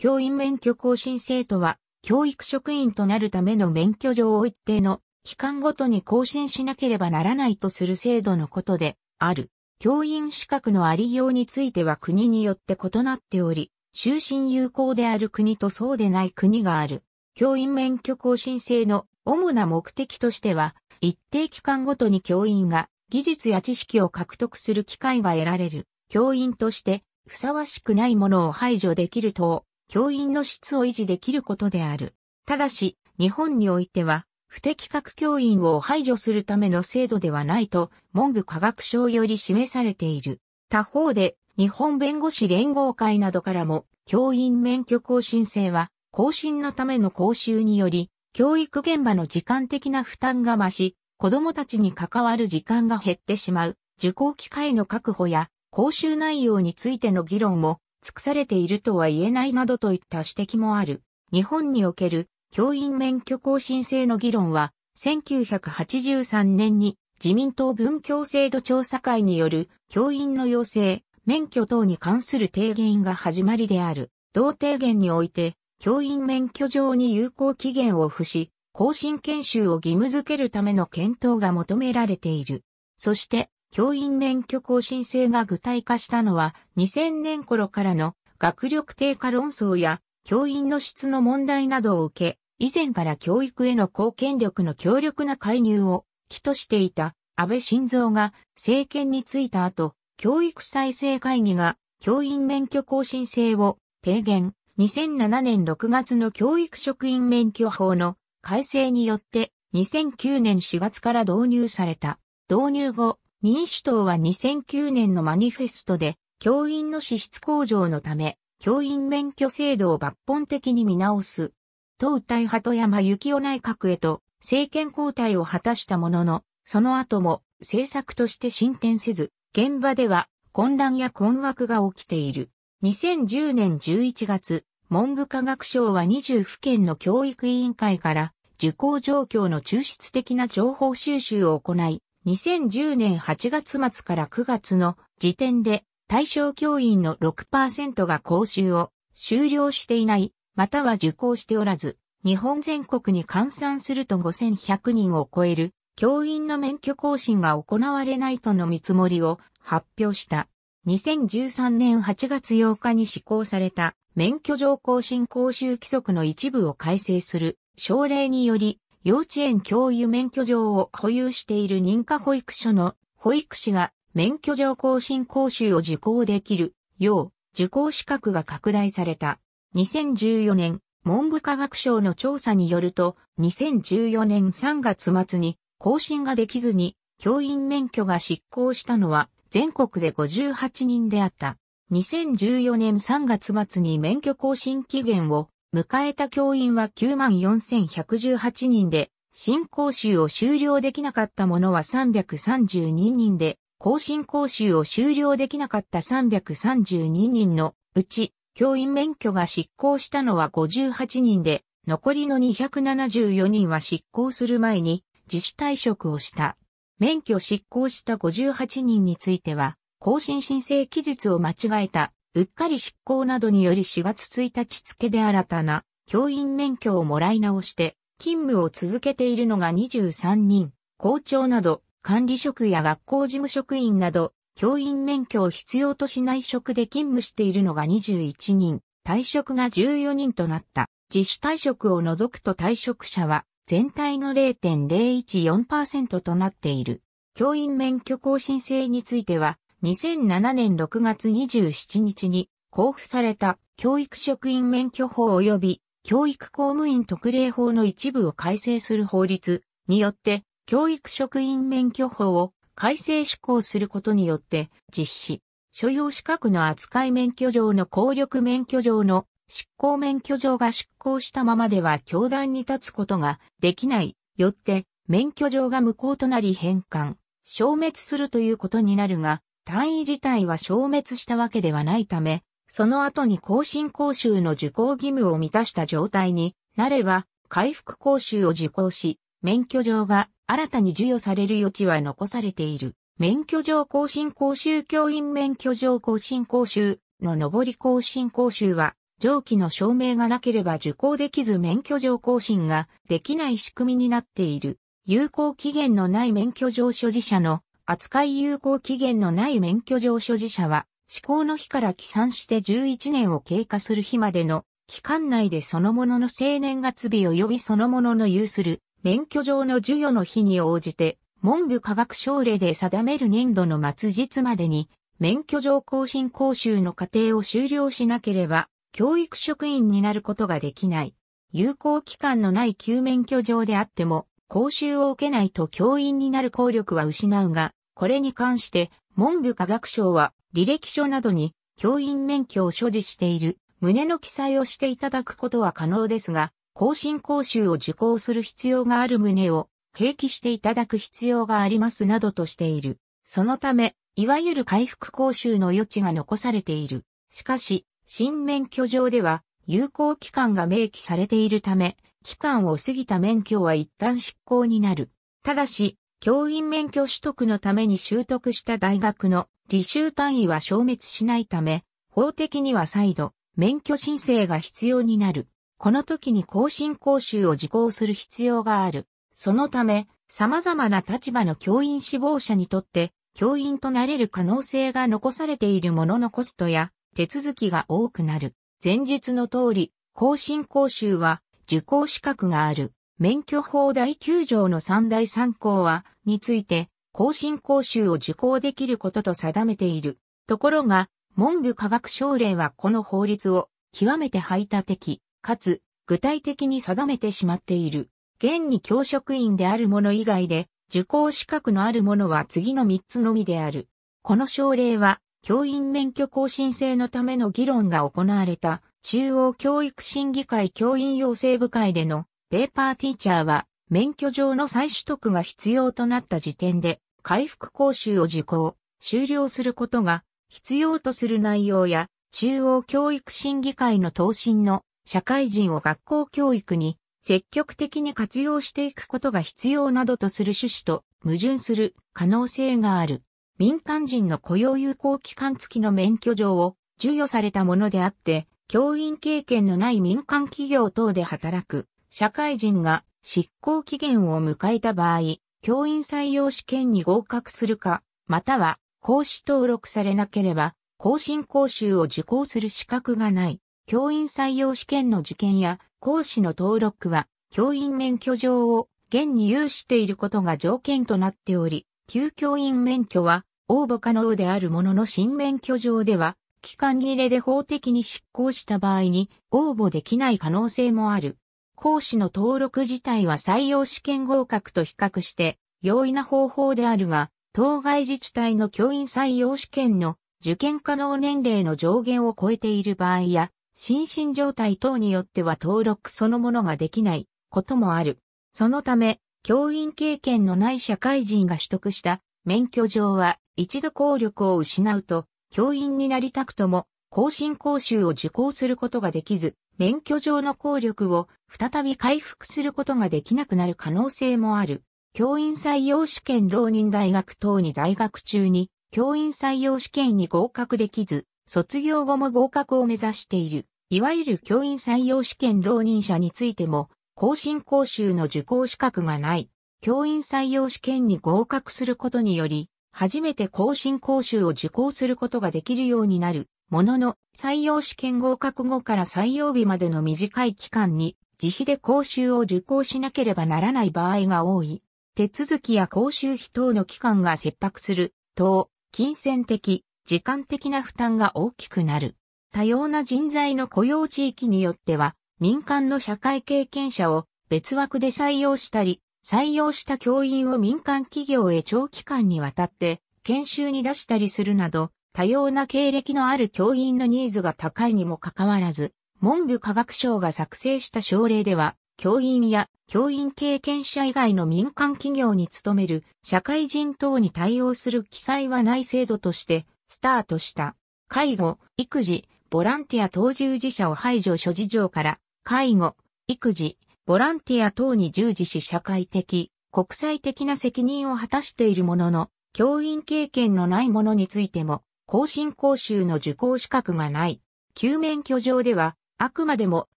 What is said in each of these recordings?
教員免許更新制とは、教育職員となるための免許状を一定の期間ごとに更新しなければならないとする制度のことである。教員資格のありようについては国によって異なっており、終身有効である国とそうでない国がある。教員免許更新制の主な目的としては、一定期間ごとに教員が技術や知識を獲得する機会が得られる。教員としてふさわしくないものを排除できる等。教員の質を維持できることである。ただし、日本においては、不適格教員を排除するための制度ではないと、文部科学省より示されている。他方で、日本弁護士連合会などからも、教員免許更新制は、更新のための講習により、教育現場の時間的な負担が増し、子供たちに関わる時間が減ってしまう、受講機会の確保や、講習内容についての議論も尽くされているとは言えないなどといった指摘もある。日本における教員免許更新制の議論は、1983年に自民党文教制度調査会による教員の要請、免許等に関する提言が始まりである。同提言において、教員免許上に有効期限を付し、更新研修を義務付けるための検討が求められている。そして、教員免許更新制が具体化したのは2000年頃からの学力低下論争や教員の質の問題などを受け、以前から教育への貢献力の強力な介入を起としていた安倍晋三が政権に就いた後、教育再生会議が教員免許更新制を提言、2007年6月の教育職員免許法の改正によって2009年4月から導入された。導入後、民主党は2009年のマニフェストで、教員の資質向上のため、教員免許制度を抜本的に見直す、と訴え鳩山幸男内閣へと政権交代を果たしたものの、その後も政策として進展せず、現場では混乱や困惑が起きている。2010年11月、文部科学省は20府県の教育委員会から受講状況の抽出的な情報収集を行い、2010年8月末から9月の時点で対象教員の6%が講習を終了していない、または受講しておらず、日本全国に換算すると5100人を超える教員の免許更新が行われないとの見積もりを発表した。2013年8月8日に施行された免許上更新講習規則の一部を改正する省令により幼稚園教諭免許状を保有している認可保育所の保育士が免許状更新講習を受講できるよう受講資格が拡大された。2014年、文部科学省の調査によると、2014年3月末に更新ができずに教員免許が失効したのは全国で58人であった。2014年3月末に免許更新期限を迎えた教員は94,118人で、新講習を終了できなかった者は332人で、更新講習を終了できなかった332人のうち、教員免許が失効したのは58人で、残りの274人は執行する前に自主退職をした。免許執行した58人については、更新申請期日を間違えたうっかり執行などにより4月1日付で新たな教員免許をもらい直して勤務を続けているのが23人、校長など管理職や学校事務職員など教員免許を必要としない職で勤務しているのが21人、退職が14人となった。自主退職を除くと退職者は全体の0.014%となっている。教員免許更新制については、2007年6月27日に交付された教育職員免許法及び教育公務員特例法の一部を改正する法律によって教育職員免許法を改正施行することによって実施、所要資格の扱い免許上の効力免許上の執行免許上が執行したままでは教団に立つことができない、よって免許上が無効となり返還、消滅するということになるが、単位自体は消滅したわけではないため、その後に更新講習の受講義務を満たした状態になれば、回復講習を受講し、免許状が新たに授与される余地は残されている。免許状更新講習教員免許状更新講習の上り更新講習は、上記の証明がなければ受講できず免許状更新ができない仕組みになっている。有効期限のない免許状所持者の扱い有効期限のない免許状所持者は、施行の日から起算して11年を経過する日までの期間内でそのものの生年月日及びそのものの有する免許状の授与の日に応じて、文部科学省令で定める年度の末日までに、免許状更新講習の過程を終了しなければ、教育職員になることができない。有効期間のない旧免許状であっても、講習を受けないと教員になる効力は失うが、これに関して文部科学省は履歴書などに教員免許を所持している旨の記載をしていただくことは可能ですが、更新講習を受講する必要がある旨を併記していただく必要がありますなどとしている。そのため、いわゆる回復講習の余地が残されている。しかし、新免許上では有効期間が明記されているため、期間を過ぎた免許は一旦執行になる。ただし、教員免許取得のために習得した大学の履修単位は消滅しないため、法的には再度、免許申請が必要になる。この時に更新講習を受講する必要がある。そのため、様々な立場の教員志望者にとって、教員となれる可能性が残されているもののコストや手続きが多くなる。前述の通り、更新講習は受講資格がある。免許法第9条の3大参項は、について、更新講習を受講できることと定めている。ところが、文部科学省令はこの法律を極めて排他的、かつ具体的に定めてしまっている。現に教職員である者以外で、受講資格のある者は次の3つのみである。この省令は、教員免許更新制のための議論が行われた、中央教育審議会教員養成部会でのペーパーティーチャーは、免許上の再取得が必要となった時点で、回復講習を受講、終了することが必要とする内容や、中央教育審議会の答申の社会人を学校教育に積極的に活用していくことが必要などとする趣旨と矛盾する可能性がある。民間人の雇用有効期間付きの免許状を授与されたものであって、教員経験のない民間企業等で働く社会人が執行期限を迎えた場合、教員採用試験に合格するか、または講師登録されなければ、更新講習を受講する資格がない。教員採用試験の受験や講師の登録は、教員免許状を現に有していることが条件となっており、旧教員免許は応募可能であるものの新免許状では、期間切れで法的に執行した場合に応募できない可能性もある。講師の登録自体は採用試験合格と比較して容易な方法であるが、当該自治体の教員採用試験の受験可能年齢の上限を超えている場合や、心身状態等によっては登録そのものができないこともある。そのため、教員経験のない社会人が取得した免許状は一度効力を失うと、教員になりたくとも、更新講習を受講することができず、免許上の効力を再び回復することができなくなる可能性もある。教員採用試験浪人大学等に在学中に教員採用試験に合格できず、卒業後も合格を目指している。いわゆる教員採用試験浪人者についても、更新講習の受講資格がない。教員採用試験に合格することにより、初めて更新講習を受講することができるようになるものの、採用試験合格後から採用日までの短い期間に、自費で講習を受講しなければならない場合が多い。手続きや講習費等の期間が切迫する、等、金銭的、時間的な負担が大きくなる。多様な人材の雇用地域によっては、民間の社会経験者を別枠で採用したり、採用した教員を民間企業へ長期間にわたって研修に出したりするなど、多様な経歴のある教員のニーズが高いにもかかわらず、文部科学省が作成した省令では、教員や教員経験者以外の民間企業に勤める社会人等に対応する記載はない制度としてスタートした。介護、育児、ボランティア等従事者を排除諸事情から介護、育児、ボランティア等に従事し社会的、国際的な責任を果たしているものの、教員経験のないものについても更新講習の受講資格がない。旧免許上では、あくまでも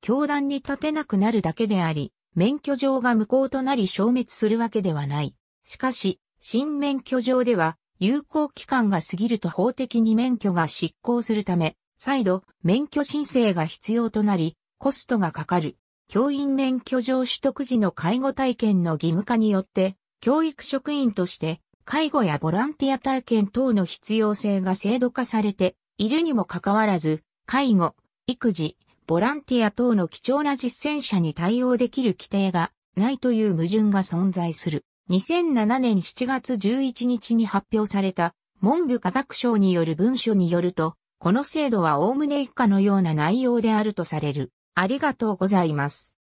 教団に立てなくなるだけであり、免許上が無効となり消滅するわけではない。しかし、新免許上では、有効期間が過ぎると法的に免許が失効するため、再度免許申請が必要となり、コストがかかる。教員免許上取得時の介護体験の義務化によって、教育職員として介護やボランティア体験等の必要性が制度化されているにもかかわらず、介護、育児、ボランティア等の貴重な実践者に対応できる規定がないという矛盾が存在する。2007年7月11日に発表された文部科学省による文書によると、この制度は概ね以下のような内容であるとされる。ありがとうございます。